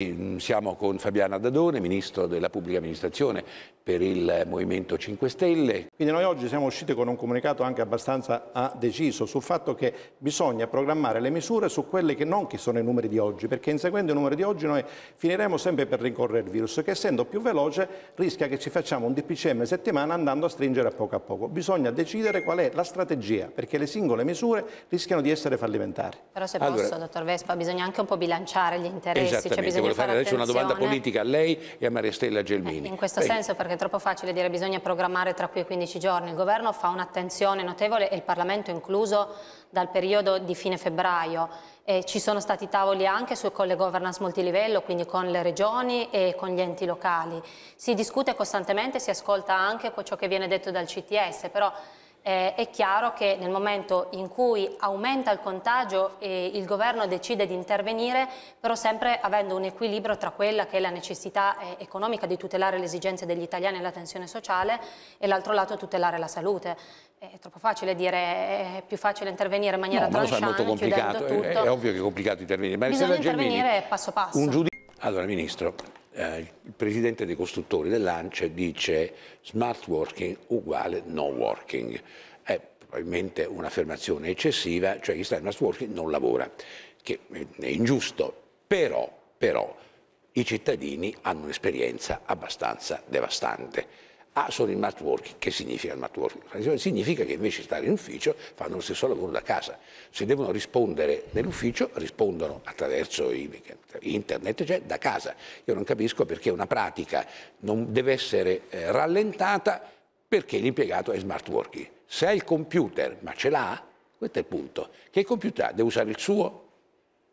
Ehm, siamo con Fabiana Dadone, Ministro della Pubblica Amministrazione per il Movimento 5 Stelle. Quindi noi oggi siamo usciti con un comunicato anche abbastanza ah, deciso sul fatto che bisogna programmare le misure su quelle che non che sono i numeri di oggi, perché inseguendo i numeri di oggi noi finiremo sempre per rincorrere il virus, che essendo più veloce rischia che ci facciamo un DPCM settimana andando a stringere a poco a poco. Bisogna decidere qual è la strategia, perché le singole misure rischiano di essere fallimentari. Però se posso, allora, dottor Vespa, bisogna anche un po' bilanciare gli interessi, cioè bisogna voglio fare adesso una domanda politica a lei e a Maria Stella Gelmini. Eh, in questo Prego. senso perché è troppo facile dire bisogna programmare tra qui e 15 giorni. Il governo fa un'attenzione notevole e il Parlamento incluso dal periodo di fine febbraio. Eh, ci sono stati tavoli anche su, con le governance multilivello, quindi con le regioni e con gli enti locali. Si discute costantemente, si ascolta anche ciò che viene detto dal CTS, però eh, è chiaro che nel momento in cui aumenta il contagio e il governo decide di intervenire, però sempre avendo un equilibrio tra quella che è la necessità eh, economica di tutelare le esigenze degli italiani e la tensione sociale e l'altro lato tutelare la salute. Eh, è troppo facile dire, eh, è più facile intervenire in maniera no, tranchant, ma lo so, è molto complicato, è, è, ovvio che è complicato intervenire, ma bisogna intervenire Gelmini, passo passo. Allora, Ministro, eh, il presidente dei costruttori dell'ANCE dice smart working uguale no working. È probabilmente un'affermazione eccessiva, cioè chi sta in smart working non lavora, che è ingiusto, però, però i cittadini hanno un'esperienza abbastanza devastante Ah, sono in smart working. Che significa smart working? Significa che invece di stare in ufficio fanno lo stesso lavoro da casa. Se devono rispondere nell'ufficio, rispondono attraverso internet, cioè da casa. Io non capisco perché una pratica non deve essere eh, rallentata perché l'impiegato è smart working. Se ha il computer, ma ce l'ha, questo è il punto. Che computer ha? Deve usare il suo?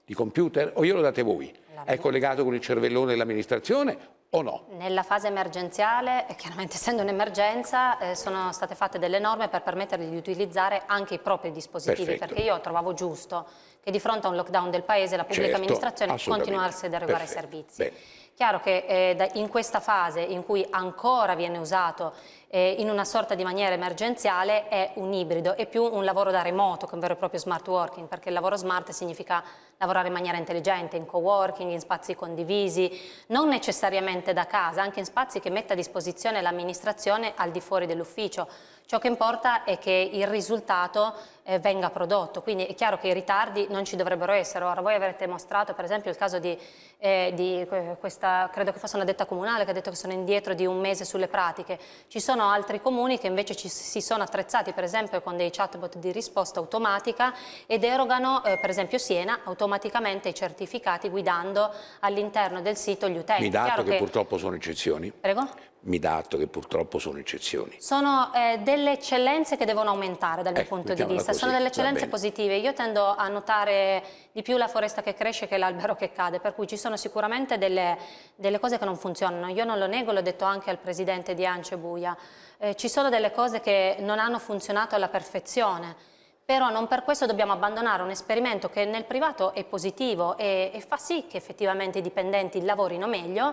Di computer? O glielo date voi? È collegato con il cervellone dell'amministrazione o no? Nella fase emergenziale, chiaramente essendo un'emergenza, eh, sono state fatte delle norme per permettergli di utilizzare anche i propri dispositivi, Perfetto. perché io trovavo giusto che di fronte a un lockdown del Paese la pubblica certo, amministrazione continuasse ad erogare i servizi. Bene. Chiaro che eh, in questa fase in cui ancora viene usato eh, in una sorta di maniera emergenziale è un ibrido, è più un lavoro da remoto che un vero e proprio smart working, perché il lavoro smart significa lavorare in maniera intelligente, in co-working, in spazi condivisi, non necessariamente direttamente da casa, anche in spazi che mette a disposizione l'amministrazione al di fuori dell'ufficio. Ciò che importa è che il risultato eh, venga prodotto, quindi è chiaro che i ritardi non ci dovrebbero essere. Ora voi avrete mostrato per esempio il caso di, eh, di questa, credo che fosse una detta comunale che ha detto che sono indietro di un mese sulle pratiche. Ci sono altri comuni che invece ci, si sono attrezzati per esempio con dei chatbot di risposta automatica ed erogano eh, per esempio Siena automaticamente i certificati guidando all'interno del sito gli utenti. Mi dato che, che purtroppo sono eccezioni. Prego? mi dà atto che purtroppo sono eccezioni. Sono eh, delle eccellenze che devono aumentare dal mio eh, punto di vista, così, sono delle eccellenze positive. Io tendo a notare di più la foresta che cresce che l'albero che cade, per cui ci sono sicuramente delle, delle, cose che non funzionano. Io non lo nego, l'ho detto anche al presidente di Ance Buia, eh, ci sono delle cose che non hanno funzionato alla perfezione. Però non per questo dobbiamo abbandonare un esperimento che nel privato è positivo e, e fa sì che effettivamente i dipendenti lavorino meglio,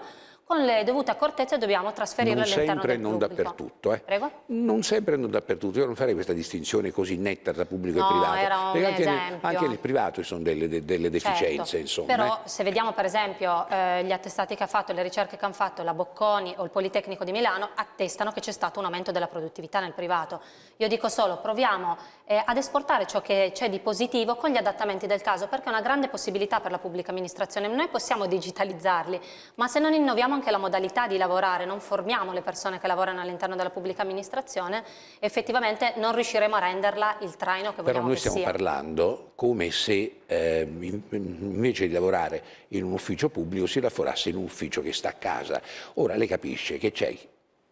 con le dovute accortezze dobbiamo trasferirle all'interno del non pubblico. dappertutto. Eh. Prego? Non sempre e non dappertutto. Io non farei questa distinzione così netta tra pubblico no, e privato. Perché anche nel, anche, nel, privato ci sono delle, delle certo. deficienze. Certo. Insomma, Però eh. se vediamo per esempio eh, gli attestati che ha fatto, le ricerche che hanno fatto la Bocconi o il Politecnico di Milano, attestano che c'è stato un aumento della produttività nel privato. Io dico solo proviamo eh, ad esportare ciò che c'è di positivo con gli adattamenti del caso, perché è una grande possibilità per la pubblica amministrazione. Noi possiamo digitalizzarli, ma se non innoviamo anche anche la modalità di lavorare, non formiamo le persone che lavorano all'interno della pubblica amministrazione, effettivamente non riusciremo a renderla il traino che vogliamo Però noi stiamo sia. parlando come se eh, invece di lavorare in un ufficio pubblico si lavorasse in un ufficio che sta a casa. Ora lei capisce che c'è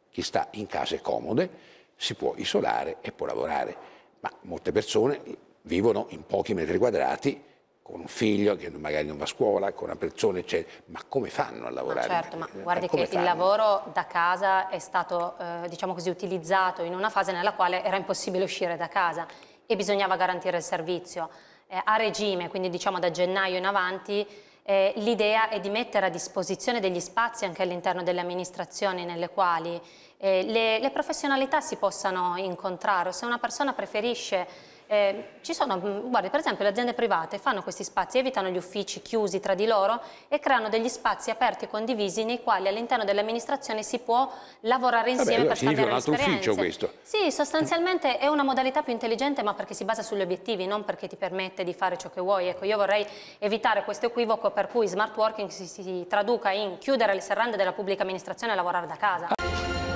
chi sta in case comode, si può isolare e può lavorare, ma molte persone vivono in pochi metri quadrati con un figlio che magari non va a scuola, con una persona, eccetera. Ma come fanno a lavorare? Ma certo, ma eh, guardi ma che fanno? il lavoro da casa è stato, eh, diciamo così, utilizzato in una fase nella quale era impossibile uscire da casa e bisognava garantire il servizio. Eh, a regime, quindi diciamo da gennaio in avanti, eh, l'idea è di mettere a disposizione degli spazi anche all'interno delle amministrazioni nelle quali eh, le, le professionalità si possano incontrare o se una persona preferisce eh, ci sono, mm, guardi, per esempio le aziende private fanno questi spazi, evitano gli uffici chiusi tra di loro e creano degli spazi aperti e condivisi nei quali all'interno dell'amministrazione si può lavorare insieme Vabbè, per scambiare esperienze. Questo. Sì, sostanzialmente è una modalità più intelligente ma perché si basa sugli obiettivi, non perché ti permette di fare ciò che vuoi. Ecco, io vorrei evitare questo equivoco per cui smart working si, si traduca in chiudere le serrande della pubblica amministrazione e lavorare da casa. Ah.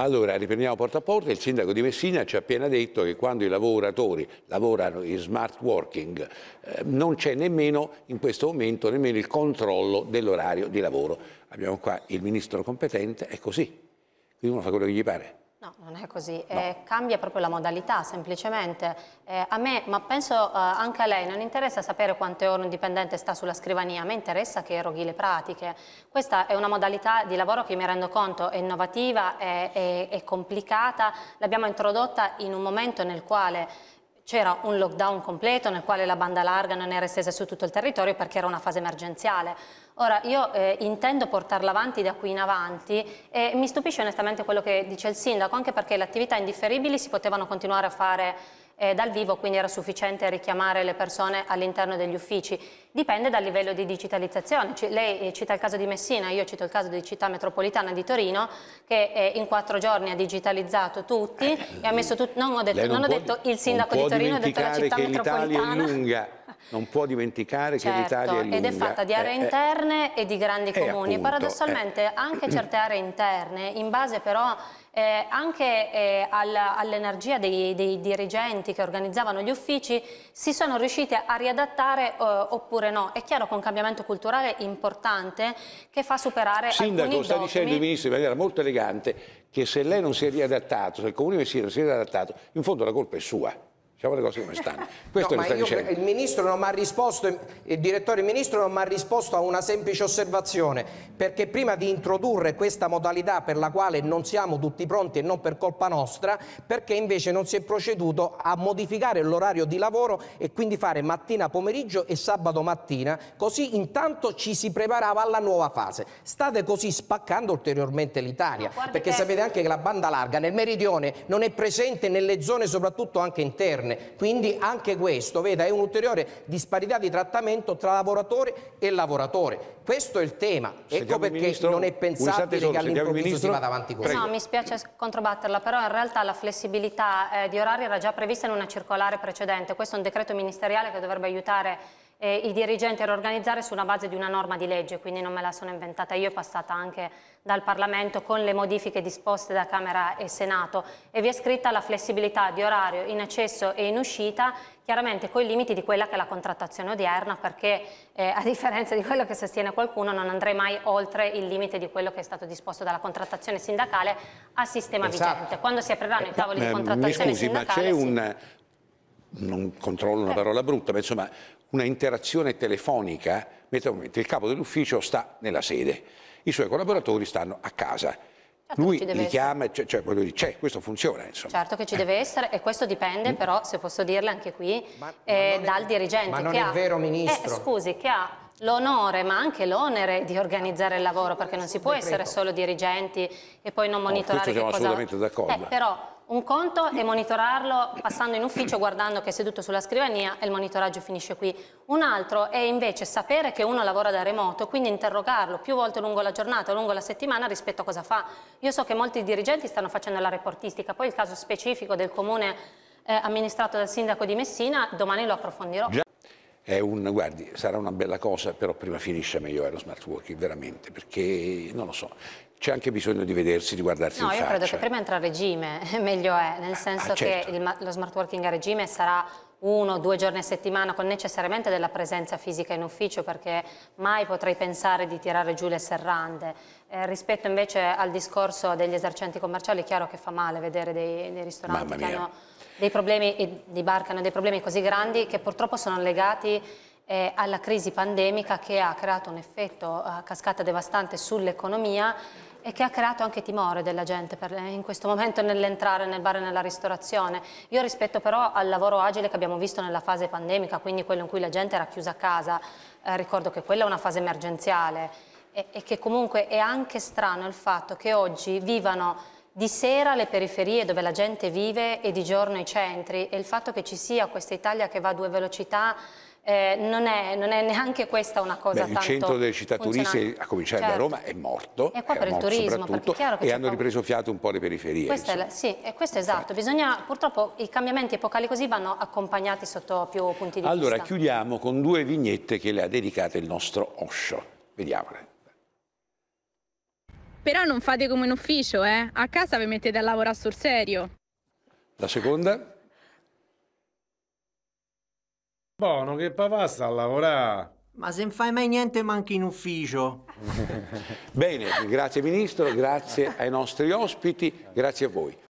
Allora, riprendiamo porta a porta, il sindaco di Messina ci ha appena detto che quando i lavoratori lavorano in smart working eh, non c'è nemmeno in questo momento nemmeno il controllo dell'orario di lavoro. Abbiamo qua il ministro competente, è così, quindi uno fa quello che gli pare. No, non è così, no. eh, cambia proprio la modalità semplicemente. Eh, a me, ma penso eh, anche a lei, non interessa sapere quante ore un dipendente sta sulla scrivania, a me interessa che eroghi le pratiche. Questa è una modalità di lavoro che mi rendo conto è innovativa, è, è, è complicata, l'abbiamo introdotta in un momento nel quale c'era un lockdown completo nel quale la banda larga non era estesa su tutto il territorio perché era una fase emergenziale. Ora io eh, intendo portarla avanti da qui in avanti e mi stupisce onestamente quello che dice il sindaco, anche perché le attività indifferibili si potevano continuare a fare eh, dal vivo, quindi era sufficiente richiamare le persone all'interno degli uffici. Dipende dal livello di digitalizzazione. C lei eh, cita il caso di Messina, io cito il caso di Città Metropolitana di Torino, che eh, in quattro giorni ha digitalizzato tutti eh, e ha messo tutti. Non ho detto, non non ho detto il sindaco di Torino, ho detto la città che metropolitana. È lunga. Non può dimenticare certo, che l'Italia è lunga. Ed è fatta di aree eh, eh, interne e di grandi comuni. Appunto, Paradossalmente anche certe aree interne, in base però eh, anche eh, all'energia dei, dei, dirigenti che organizzavano gli uffici si sono riusciti a riadattare eh, oppure no? È chiaro che è un cambiamento culturale importante che fa superare Sindaco, sta dogmi. dicendo il Ministro in maniera molto elegante che se lei non si è riadattato, se il Comune Messina non si è riadattato, in fondo la colpa è sua Diciamo le cose come stanno. Questo no, sta io, il ministro non mi ha risposto, il direttore il ministro non mi ha risposto a una semplice osservazione, perché prima di introdurre questa modalità per la quale non siamo tutti pronti e non per colpa nostra, perché invece non si è proceduto a modificare l'orario di lavoro e quindi fare mattina pomeriggio e sabato mattina, così intanto ci si preparava alla nuova fase. State così spaccando ulteriormente l'Italia, perché che... sapete anche che la banda larga nel meridione non è presente nelle zone soprattutto anche interne esterne. Quindi anche questo, veda, è un'ulteriore disparità di trattamento tra lavoratore e lavoratore. Questo è il tema. Sentiamo ecco perché ministro, non è pensabile solo, che all'improvviso si vada avanti così. No, mi spiace controbatterla, però in realtà la flessibilità eh, di orari era già prevista in una circolare precedente. Questo è un decreto ministeriale che dovrebbe aiutare eh, i dirigenti a organizzare sulla base di una norma di legge, quindi non me la sono inventata io, è passata anche dal Parlamento con le modifiche disposte da Camera e Senato e vi è scritta la flessibilità di orario in accesso e in uscita, chiaramente con i limiti di quella che è la contrattazione odierna, perché eh, a differenza di quello che sostiene qualcuno non andrei mai oltre il limite di quello che è stato disposto dalla contrattazione sindacale a sistema esatto. vigente. Quando si apriranno i eh, tavoli di eh, contrattazione mi scusi, sindacale... Ma c'è un, eh, non controllo una parola brutta, ma insomma una interazione telefonica, mentre il capo dell'ufficio sta nella sede, i suoi collaboratori stanno a casa. Certo Lui li chiama, cioè, cioè voglio dire, c'è, questo funziona. Insomma. Certo che ci deve essere e questo dipende però, se posso dirle anche qui, ma, eh, ma dal è, dirigente. Ma non che è ha, vero eh, ministro. Eh, scusi, che ha l'onore ma anche l'onere di organizzare il lavoro perché non si può essere solo dirigenti e poi non oh, monitorare no, che cosa... Assolutamente d'accordo. Eh, un conto è monitorarlo passando in ufficio, guardando che è seduto sulla scrivania e il monitoraggio finisce qui. Un altro è invece sapere che uno lavora da remoto, quindi interrogarlo più volte lungo la giornata, lungo la settimana rispetto a cosa fa. Io so che molti dirigenti stanno facendo la reportistica, poi il caso specifico del comune eh, amministrato dal sindaco di Messina, domani lo approfondirò. Già un, guardi, sarà una bella cosa, però prima finisce meglio lo Smart Working, veramente, perché non lo so. C'è anche bisogno di vedersi, di guardarsi no, io faccia. credo che prima entra a regime, meglio è, nel ah, senso ah, certo. che il, lo smart working a regime sarà uno o due giorni a settimana con necessariamente della presenza fisica in ufficio perché mai potrei pensare di tirare giù le serrande. Eh, rispetto invece al discorso degli esercenti commerciali, è chiaro che fa male vedere dei, dei ristoranti che hanno dei problemi di dibarcano dei problemi così grandi che purtroppo sono legati eh, alla crisi pandemica che ha creato un effetto eh, cascata devastante sull'economia e che ha creato anche timore della gente per, eh, in questo momento nell'entrare nel bar e nella ristorazione. Io rispetto però al lavoro agile che abbiamo visto nella fase pandemica, quindi quello in cui la gente era chiusa a casa, eh, ricordo che quella è una fase emergenziale e, e che comunque è anche strano il fatto che oggi vivano di sera le periferie dove la gente vive e di giorno i centri e il fatto che ci sia questa Italia che va a due velocità eh, non, è, non, è, neanche questa una cosa Beh, tanto Il centro delle città turistiche, a cominciare certo. da Roma, è morto. E qua per il turismo, perché è chiaro che E hanno ripreso fiato un po' le periferie. La, sì, e questo è esatto. Bisogna, purtroppo i cambiamenti epocali così vanno accompagnati sotto più punti di allora, vista. Allora, chiudiamo con due vignette che le ha dedicate il nostro Osho. Vediamole. Però non fate come in ufficio, eh? A casa vi mettete a lavorare sul serio. La seconda? Buono, che papà sta a lavorare. Ma se non fai mai niente manchi in ufficio. Bene, grazie Ministro, grazie ai nostri ospiti, grazie a voi.